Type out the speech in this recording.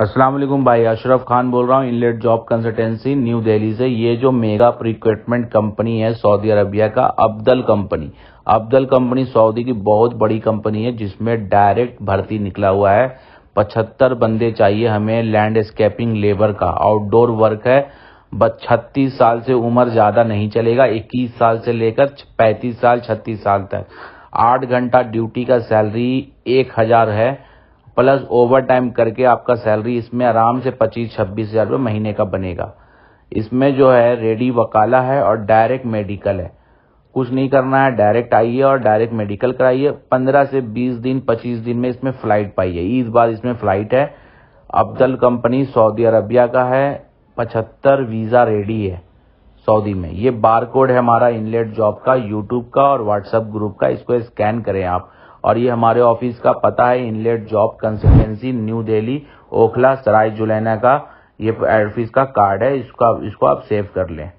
अस्सलाम वालेकुम भाई अशरफ खान बोल रहा हूँ inlet job consultancy New Delhi से ये जो मेगा प्रिक्वेटमेंट कंपनी है सऊदी अरबिया का अब्दल कंपनी अब्दल कंपनी सऊदी की बहुत बड़ी कंपनी है जिसमें डायरेक्ट भर्ती निकला हुआ है पचहत्तर बंदे चाहिए हमें लैंडस्केपिंग लेबर का आउटडोर वर्क है छत्तीस साल से उम्र ज़्यादा नहीं चलेगा इक्कीस साल से लेकर पैंतीस साल छत्तीस साल तक आठ घंटा ड्यूटी का सैलरी एक हजार है प्लस ओवर टाइम करके आपका सैलरी इसमें आराम से पच्चीस छब्बीस हज़ार रुपये महीने का बनेगा इसमें जो है रेडी वकाला है और डायरेक्ट मेडिकल है कुछ नहीं करना है डायरेक्ट आइए और डायरेक्ट मेडिकल कराइए पंद्रह से बीस दिन पच्चीस दिन में इसमें फ्लाइट पाइए इस बार इसमें फ्लाइट है अब्दल कंपनी सऊदी अरबिया का है पचहत्तर वीज़ा रेडी है सऊदी में ये बार कोड है हमारा इनलेट जॉब का यूट्यूब का और व्हाट्सएप ग्रुप का इसको स्कैन करें आप और ये हमारे ऑफिस का पता है inlet job consultancy New Delhi Okhla Sarai Julena का ये ऑफिस का कार्ड है इसका इसको आप सेव कर लें